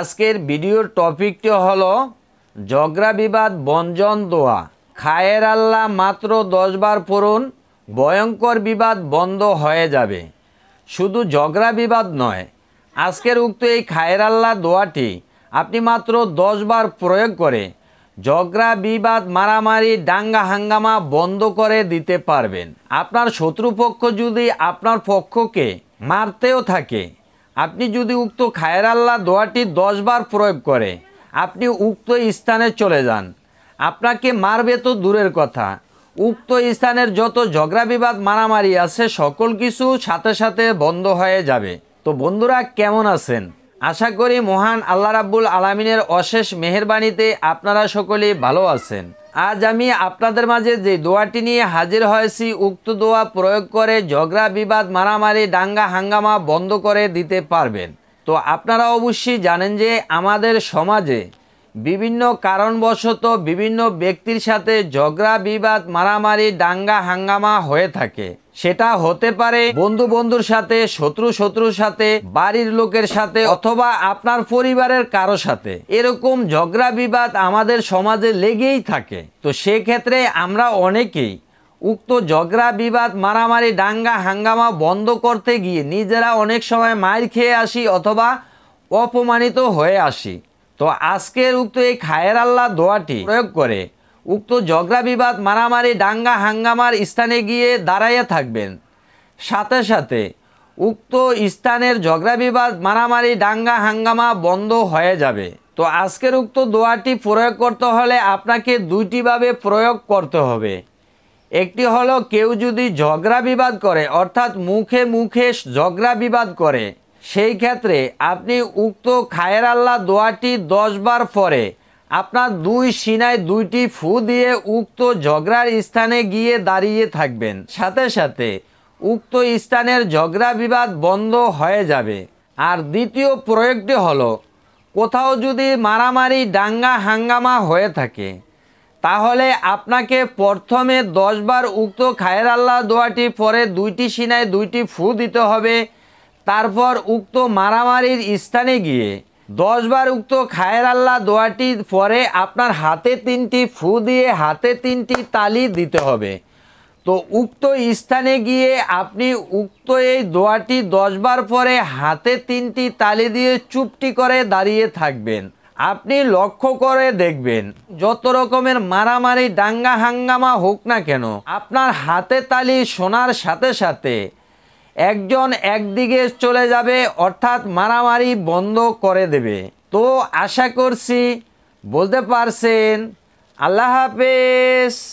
আজকের ভিডিওর টপিকটি হলো ঝগড়া বিবাদ বঞ্জন দোয়া খায়ের আল্লাহ মাত্র দশবার পড়ুন ভয়ঙ্কর বিবাদ বন্ধ হয়ে যাবে শুধু ঝগড়া বিবাদ নয় আজকের উক্ত এই খায়ের আল্লাহ দোয়াটি আপনি মাত্র দশবার প্রয়োগ করে ঝগড়া বিবাদ মারামারি ডাঙ্গা হাঙ্গামা বন্ধ করে দিতে পারবেন আপনার শত্রুপক্ষ যদি আপনার পক্ষকে মারতেও থাকে আপনি যদি উক্ত খায়ের আল্লাহ দোয়াটি দশবার প্রয়োগ করে আপনি উক্ত স্থানে চলে যান আপনাকে মারবে তো দূরের কথা উক্ত স্থানের যত ঝগড়া বিবাদ মারামারি আছে সকল কিছু সাথে সাথে বন্ধ হয়ে যাবে তো বন্ধুরা কেমন আছেন আশা করি মহান আল্লাহ রাব্বুল আলমিনের অশেষ মেহেরবানীতে আপনারা সকলেই ভালো আছেন আজ আমি আপনাদের মাঝে যে দোয়াটি নিয়ে হাজির হয়েছি উক্ত দোয়া প্রয়োগ করে ঝগড়া বিবাদ মারামারি ডাঙ্গা হাঙ্গামা বন্ধ করে দিতে পারবেন তো আপনারা অবশ্যই জানেন যে আমাদের সমাজে বিভিন্ন কারণবশত বিভিন্ন ব্যক্তির সাথে ঝগড়া বিবাদ মারামারি ডাঙ্গা হাঙ্গামা হয়ে থাকে সেটা হতে পারে বন্ধু বন্ধুর সাথে শত্রু শত্রুর সাথে বাড়ির লোকের সাথে অথবা আপনার পরিবারের কারো সাথে এরকম ঝগড়া বিবাদ আমাদের সমাজে লেগেই থাকে তো সেক্ষেত্রে আমরা অনেকেই উক্ত ঝগড়া বিবাদ মারামারি ডাঙ্গা হাঙ্গামা বন্ধ করতে গিয়ে নিজেরা অনেক সময় মায়ের খেয়ে আসি অথবা অপমানিত হয়ে আসি তো আজকের উক্ত এই খায়ের আল্লাহ দোয়াটি প্রয়োগ করে উক্ত ঝগড়া বিবাদ মারামারি ডাঙ্গা হাঙ্গামার স্থানে গিয়ে দাঁড়াইয়া থাকবেন সাথে সাথে উক্ত স্থানের ঝগড়া বিবাদ মারামারি ডাঙ্গা হাঙ্গামা বন্ধ হয়ে যাবে তো আজকের উক্ত দোয়াটি প্রয়োগ করতে হলে আপনাকে দুইটিভাবে প্রয়োগ করতে হবে একটি হলো কেউ যদি ঝগড়া বিবাদ করে অর্থাৎ মুখে মুখে ঝগড়া বিবাদ করে সেই ক্ষেত্রে আপনি উক্ত খায়ের আল্লাহ দোয়াটি দশবার পরে আপনার দুই সিনায় দুইটি ফু দিয়ে উক্ত ঝগড়ার স্থানে গিয়ে দাঁড়িয়ে থাকবেন সাথে সাথে উক্ত স্থানের ঝগড়া বিবাদ বন্ধ হয়ে যাবে আর দ্বিতীয় প্রয়োগটি হলো কোথাও যদি মারামারি ডাঙ্গা হাঙ্গামা হয়ে থাকে তাহলে আপনাকে প্রথমে দশবার উক্ত খায়ের আল্লাহ দোয়াটি পরে দুইটি সিনায় দুইটি ফু দিতে হবে তারপর উক্ত মারামারির স্থানে গিয়ে দশবার উক্ত খায়ের আল্লাহ দোয়াটি পরে আপনার হাতে তিনটি ফু দিয়ে হাতে তিনটি তালি দিতে হবে তো উক্ত স্থানে গিয়ে আপনি উক্ত এই দোয়াটি দশবার পরে হাতে তিনটি তালি দিয়ে চুপটি করে দাঁড়িয়ে থাকবেন আপনি লক্ষ্য করে দেখবেন যত রকমের মারামারি ডাঙ্গা হাঙ্গামা হোক না কেন আপনার হাতে তালি শোনার সাথে সাথে একজন একদিকে চলে যাবে অর্থাৎ মারামারি বন্ধ করে দেবে তো আশা করছি বলতে পারছেন আল্লাহ হাফেজ